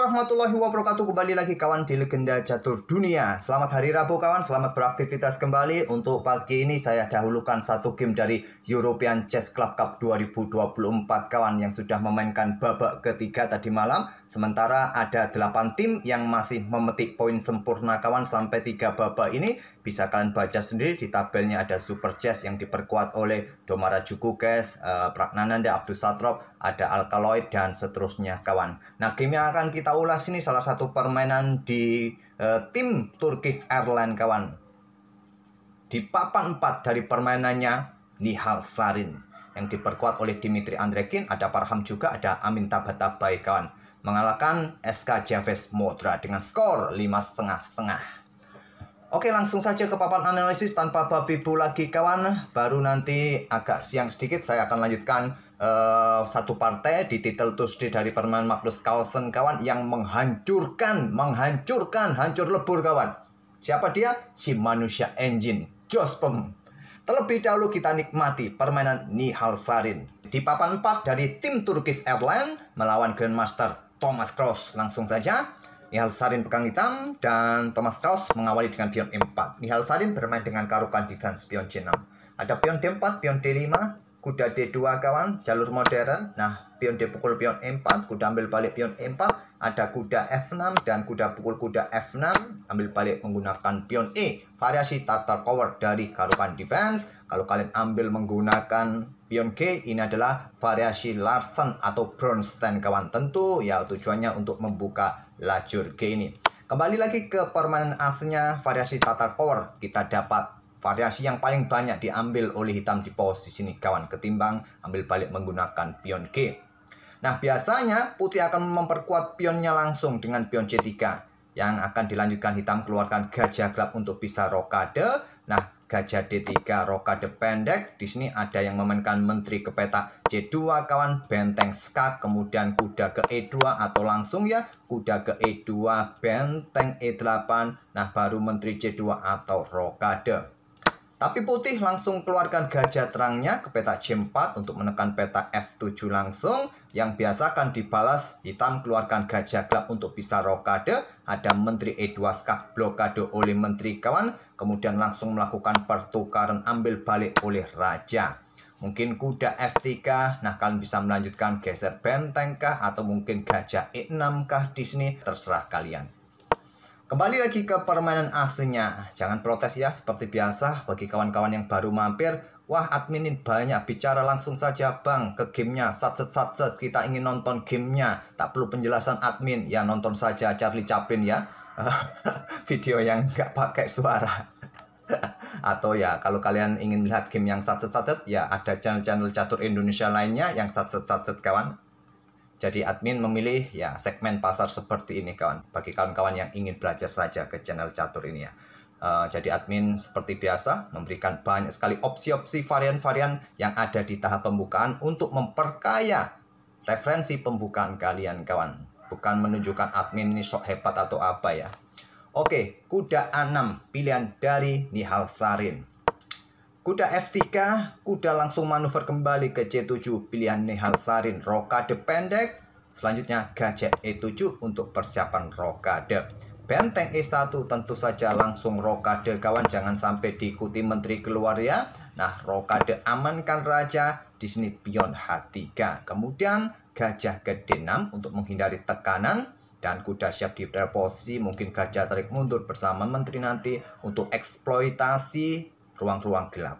warahmatullahi wabarakatuh Kembali lagi kawan di Legenda Jatuh Dunia Selamat hari Rabu kawan, selamat beraktivitas kembali Untuk pagi ini saya dahulukan satu game dari European Chess Club Cup 2024 kawan Yang sudah memainkan babak ketiga tadi malam Sementara ada 8 tim yang masih memetik poin sempurna kawan Sampai tiga babak ini Bisa kalian baca sendiri di tabelnya ada Super Chess Yang diperkuat oleh Domara Jukukes, eh, Pragnananda, Abdus Ada Alkaloid dan seterusnya kawan Nah game yang akan kita kita ulas ini salah satu permainan di uh, tim Turkish Airlines kawan. Di papan 4 dari permainannya Nihal Sarin yang diperkuat oleh Dimitri Andrekin, ada Parham juga, ada Amin Tabatabai kawan. Mengalahkan SK Javes Modra dengan skor 5,5-setengah. Oke langsung saja ke papan analisis tanpa babi bu lagi kawan Baru nanti agak siang sedikit saya akan lanjutkan uh, satu partai di titel Tuesday dari permainan Magnus Carlsen kawan yang menghancurkan, menghancurkan, hancur lebur kawan. Siapa dia? Si manusia engine, Jospem. Terlebih dahulu kita nikmati permainan Nihal Sarin. Di papan 4 dari tim Turkish Airlines melawan Grandmaster Thomas Cross Langsung saja, Nihal Sarin pegang hitam dan Thomas Cross mengawali dengan pion E4. Nihal Sarin bermain dengan karukan defense pion C6. Ada pion D4, pion D5, kuda D2 kawan, jalur modern. Nah, pion d pukul pion E4, kuda ambil balik pion E4, ada kuda F6 dan kuda pukul kuda F6 ambil balik menggunakan pion E. Variasi tata power dari karupan Defense. Kalau kalian ambil menggunakan pion G, ini adalah variasi Larsen atau Bronstein kawan. Tentu ya tujuannya untuk membuka lajur G ini. Kembali lagi ke permainan aslinya variasi tata power, kita dapat Variasi yang paling banyak diambil oleh hitam di posisi ini kawan ketimbang ambil balik menggunakan pion G. Nah, biasanya putih akan memperkuat pionnya langsung dengan pion C3 yang akan dilanjutkan hitam keluarkan gajah gelap untuk bisa rokade. Nah, gajah D3 rokade pendek. Di sini ada yang memainkan menteri ke peta C2 kawan benteng skak kemudian kuda ke E2 atau langsung ya kuda ke E2 benteng E8. Nah, baru menteri C2 atau rokade. Tapi putih langsung keluarkan gajah terangnya ke peta C4 untuk menekan peta F7 langsung. Yang biasa akan dibalas hitam keluarkan gajah gelap untuk bisa rokade. Ada Menteri E2 skak blokade oleh Menteri Kawan. Kemudian langsung melakukan pertukaran ambil balik oleh Raja. Mungkin kuda F3, nah kalian bisa melanjutkan geser benteng kah atau mungkin gajah E6 kah di sini, terserah kalian. Kembali lagi ke permainan aslinya. Jangan protes ya, seperti biasa bagi kawan-kawan yang baru mampir. Wah, adminin banyak bicara langsung saja bang ke gamenya. Satset satset kita ingin nonton gamenya. Tak perlu penjelasan admin. Ya nonton saja Charlie Chaplin ya. Video yang nggak pakai suara. Atau ya kalau kalian ingin melihat game yang satset satset ya ada channel-channel catur Indonesia lainnya yang satset satset kawan. Jadi admin memilih ya segmen pasar seperti ini kawan. Bagi kawan-kawan yang ingin belajar saja ke channel catur ini ya. Uh, jadi admin seperti biasa memberikan banyak sekali opsi-opsi varian-varian yang ada di tahap pembukaan untuk memperkaya referensi pembukaan kalian kawan. Bukan menunjukkan admin ini sok hebat atau apa ya. Oke, kuda A6 pilihan dari Nihal Sarin. Kuda F3, kuda langsung manuver kembali ke C7 pilihan nehal Sarin rokade pendek. Selanjutnya gajah e E7 untuk persiapan rokade. Benteng E1 tentu saja langsung rokade kawan jangan sampai diikuti menteri keluar ya. Nah rokade amankan raja di sini pion H3. Kemudian gajah ke D6 untuk menghindari tekanan dan kuda siap di posisi mungkin gajah tarik mundur bersama menteri nanti untuk eksploitasi ruang-ruang gelap.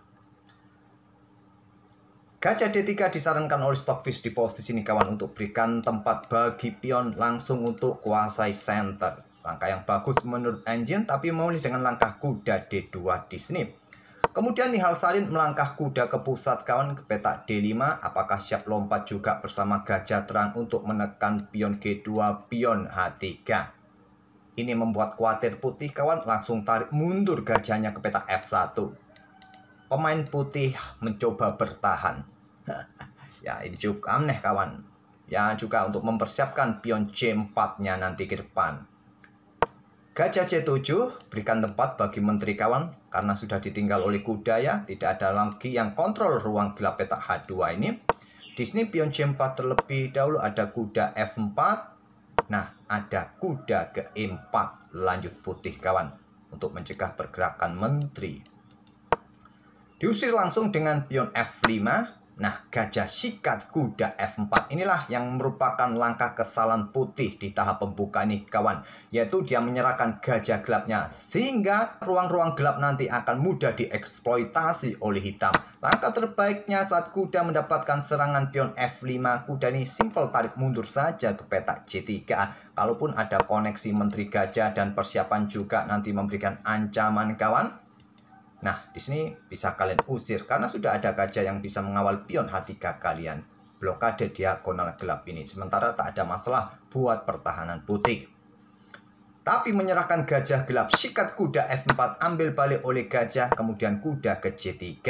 Gajah D3 disarankan oleh Stockfish di posisi ini kawan untuk berikan tempat bagi pion langsung untuk kuasai center. Langkah yang bagus menurut engine tapi memilih dengan langkah kuda D2 di sini. Kemudian Nihal salin melangkah kuda ke pusat kawan ke petak D5 apakah siap lompat juga bersama gajah terang untuk menekan pion G2 pion H3. Ini membuat kuatir putih kawan langsung tarik mundur gajahnya ke petak F1. Pemain putih mencoba bertahan. ya, ini cukup aneh kawan. Ya, juga untuk mempersiapkan pion C4-nya nanti ke depan. Gajah C7 berikan tempat bagi menteri kawan karena sudah ditinggal oleh kuda ya. Tidak ada lagi yang kontrol ruang gelap petak H2 ini. Di sini pion C4 terlebih dahulu ada kuda F4. Nah, ada kuda ke E4 lanjut putih kawan untuk mencegah pergerakan menteri. Diusir langsung dengan pion F5. Nah, gajah sikat kuda F4 inilah yang merupakan langkah kesalahan putih di tahap pembuka nih kawan. Yaitu dia menyerahkan gajah gelapnya. Sehingga ruang-ruang gelap nanti akan mudah dieksploitasi oleh hitam. Langkah terbaiknya saat kuda mendapatkan serangan pion F5 kuda ini simple tarik mundur saja ke petak C3. Kalaupun ada koneksi menteri gajah dan persiapan juga nanti memberikan ancaman kawan. Nah, di sini bisa kalian usir karena sudah ada gajah yang bisa mengawal pion H3 kalian. Blokade diagonal gelap ini sementara tak ada masalah buat pertahanan putih. Tapi menyerahkan gajah gelap sikat kuda F4 ambil balik oleh gajah kemudian kuda ke C3.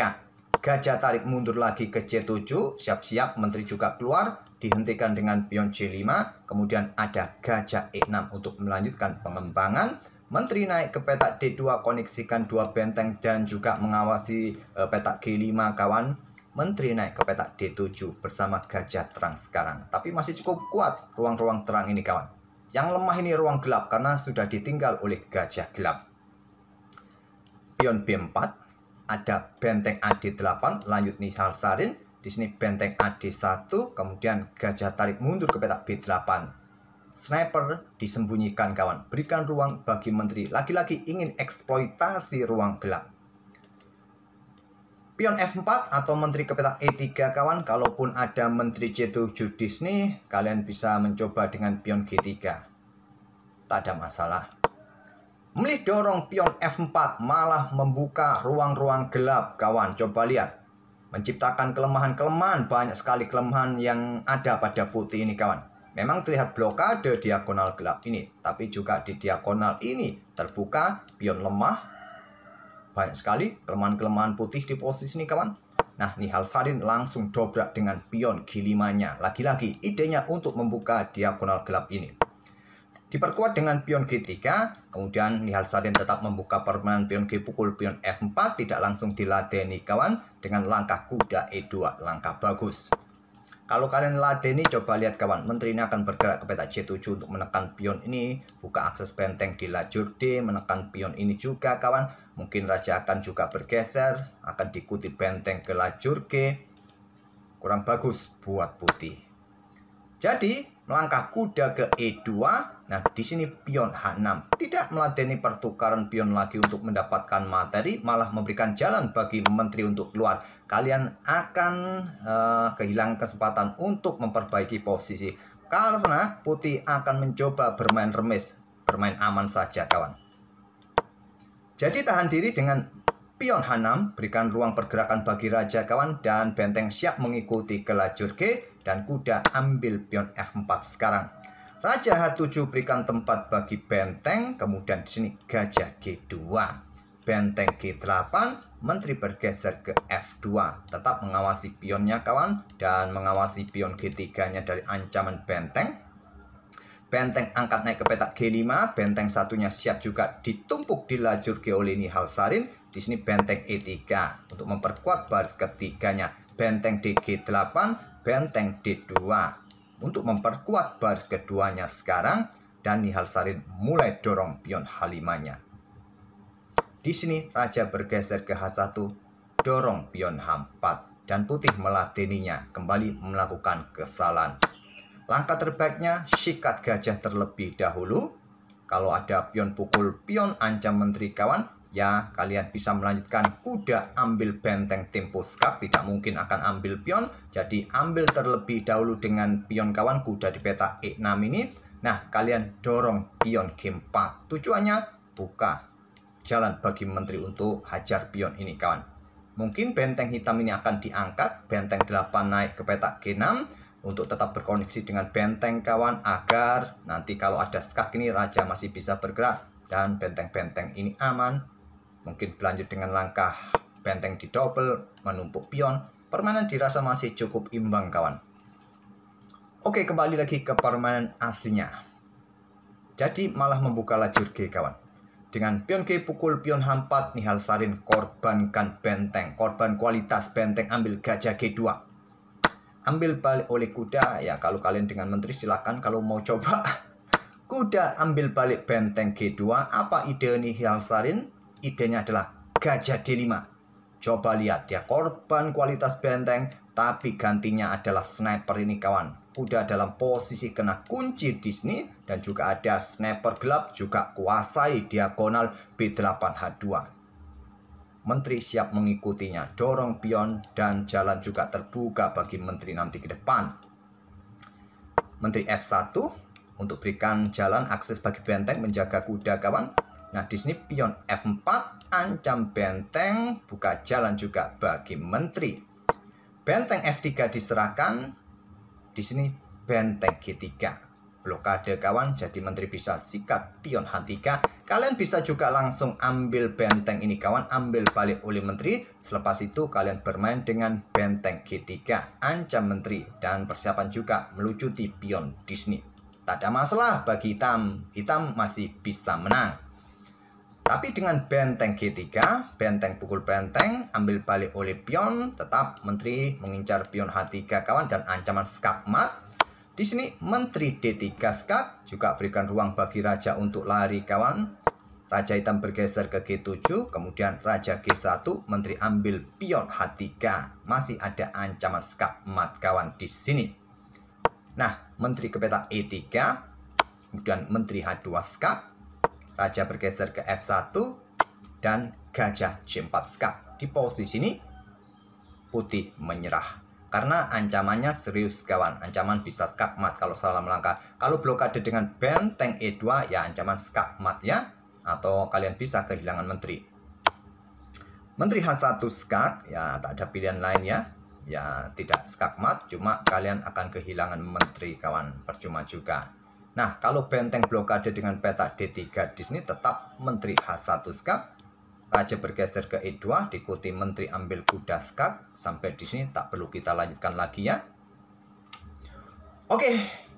Gajah tarik mundur lagi ke C7, siap-siap menteri juga keluar, dihentikan dengan pion C5, kemudian ada gajah E6 untuk melanjutkan pengembangan, Menteri naik ke petak D2 koneksikan dua benteng dan juga mengawasi uh, petak G5 kawan. Menteri naik ke petak D7 bersama gajah terang sekarang. Tapi masih cukup kuat ruang-ruang terang ini kawan. Yang lemah ini ruang gelap karena sudah ditinggal oleh gajah gelap. Pion B4, ada benteng AD8, lanjut Nihal Sarin. Di sini benteng AD1, kemudian gajah tarik mundur ke petak B8 Sniper disembunyikan kawan. Berikan ruang bagi menteri. Laki-laki ingin eksploitasi ruang gelap. Pion F4 atau menteri kepetak E3 kawan. Kalaupun ada menteri C7 judis nih, kalian bisa mencoba dengan pion G3. Tak ada masalah. Melih dorong pion F4 malah membuka ruang-ruang gelap kawan. Coba lihat. Menciptakan kelemahan-kelemahan. Banyak sekali kelemahan yang ada pada putih ini kawan. Memang terlihat blokade diagonal gelap ini, tapi juga di diagonal ini terbuka pion lemah. Banyak sekali kelemahan-kelemahan putih di posisi ini kawan. Nah, Nihal Sarin langsung dobrak dengan pion G5-nya. Lagi-lagi, idenya untuk membuka diagonal gelap ini. Diperkuat dengan pion G3, kemudian Nihal Sarin tetap membuka permainan pion G pukul pion F4, tidak langsung diladeni kawan dengan langkah kuda E2, langkah bagus. Kalau kalian ladeni coba lihat kawan, menteri ini akan bergerak ke peta C7 untuk menekan pion ini, buka akses benteng di lajur D, menekan pion ini juga kawan. Mungkin raja akan juga bergeser, akan diikuti benteng ke lajur G. Kurang bagus buat putih. Jadi, Langkah kuda ke E2. Nah, di sini pion H6 tidak meladeni pertukaran pion lagi untuk mendapatkan materi, malah memberikan jalan bagi menteri untuk keluar. Kalian akan uh, kehilangan kesempatan untuk memperbaiki posisi karena putih akan mencoba bermain remis, bermain aman saja kawan. Jadi tahan diri dengan Pion hanam berikan ruang pergerakan bagi Raja Kawan dan benteng siap mengikuti ke lajur G dan kuda ambil pion F4 sekarang. Raja H7 berikan tempat bagi benteng, kemudian di sini gajah G2. Benteng G8, menteri bergeser ke F2. Tetap mengawasi pionnya kawan dan mengawasi pion G3-nya dari ancaman benteng. Benteng angkat naik ke petak G5, benteng satunya siap juga ditumpuk di lajur g Geolini sarin di sini benteng E3 untuk memperkuat baris ketiganya, benteng DG8, benteng D2 untuk memperkuat baris keduanya sekarang dan Nihal Sarin mulai dorong pion H5-nya. Di sini raja bergeser ke H1, dorong pion H4 dan putih melatininya kembali melakukan kesalahan. Langkah terbaiknya sikat gajah terlebih dahulu. Kalau ada pion pukul pion ancam menteri kawan, ya kalian bisa melanjutkan kuda ambil benteng tim skak tidak mungkin akan ambil pion jadi ambil terlebih dahulu dengan pion kawan kuda di peta E6 ini nah kalian dorong pion G4 tujuannya buka jalan bagi menteri untuk hajar pion ini kawan mungkin benteng hitam ini akan diangkat benteng 8 naik ke peta G6 untuk tetap berkoneksi dengan benteng kawan agar nanti kalau ada skak ini raja masih bisa bergerak dan benteng-benteng ini aman Mungkin berlanjut dengan langkah benteng di double, menumpuk pion, permainan dirasa masih cukup imbang kawan. Oke, kembali lagi ke permainan aslinya. Jadi malah membuka lajur G kawan. Dengan pion G pukul pion H4, Nihal Sarin korbankan benteng, korban kualitas benteng ambil gajah G2 ambil balik oleh kuda ya kalau kalian dengan menteri silahkan kalau mau coba kuda ambil balik benteng G2 apa ide nih sarin idenya adalah Gajah D5. Coba lihat ya, korban kualitas benteng, tapi gantinya adalah sniper ini kawan. Udah dalam posisi kena kunci Disney dan juga ada sniper gelap juga kuasai diagonal B8H2. Menteri siap mengikutinya, dorong pion dan jalan juga terbuka bagi menteri nanti ke depan. Menteri F1 untuk berikan jalan akses bagi benteng menjaga kuda kawan Nah, di sini pion F4 ancam benteng, buka jalan juga bagi menteri. Benteng F3 diserahkan, di sini benteng G3. Blokade kawan, jadi menteri bisa sikat pion H3. Kalian bisa juga langsung ambil benteng ini kawan, ambil balik oleh menteri. Selepas itu kalian bermain dengan benteng G3, ancam menteri. Dan persiapan juga melucuti pion Disney. Tak ada masalah bagi hitam, hitam masih bisa menang. Tapi dengan benteng G3, benteng pukul benteng, ambil balik oleh pion, tetap menteri mengincar pion H3 kawan dan ancaman skakmat. Di sini menteri D3 skak, juga berikan ruang bagi raja untuk lari kawan. Raja hitam bergeser ke G7, kemudian raja G1, menteri ambil pion H3. Masih ada ancaman skakmat kawan di sini. Nah, menteri ke peta E3, kemudian menteri H2 skak, Raja bergeser ke F1 dan gajah c 4 skak. Di posisi ini putih menyerah karena ancamannya serius kawan ancaman bisa skak mat kalau salah melangkah kalau blokade dengan benteng E2 ya ancaman skak mat ya atau kalian bisa kehilangan menteri menteri H1 skak ya tak ada pilihan lain ya ya tidak skakmat, cuma kalian akan kehilangan menteri kawan percuma juga Nah, kalau benteng blokade dengan petak D3 di sini tetap menteri H1 skak, raja bergeser ke E2, diikuti menteri ambil kuda skak, sampai di sini tak perlu kita lanjutkan lagi ya. Oke,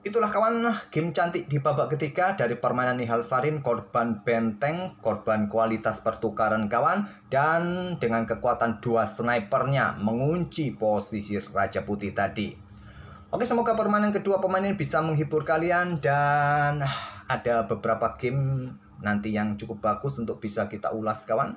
itulah kawan game cantik di babak ketiga dari permainan Nihal Sarin korban benteng korban kualitas pertukaran kawan dan dengan kekuatan dua snipernya mengunci posisi Raja Putih tadi Oke, semoga permainan kedua pemain ini bisa menghibur kalian dan ada beberapa game nanti yang cukup bagus untuk bisa kita ulas kawan.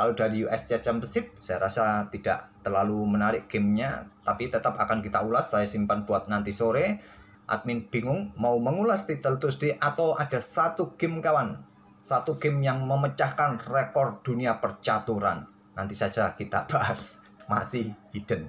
Kalau dari US Championship, saya rasa tidak terlalu menarik gamenya, tapi tetap akan kita ulas. Saya simpan buat nanti sore. Admin bingung mau mengulas title di atau ada satu game kawan. Satu game yang memecahkan rekor dunia percaturan. Nanti saja kita bahas. Masih hidden.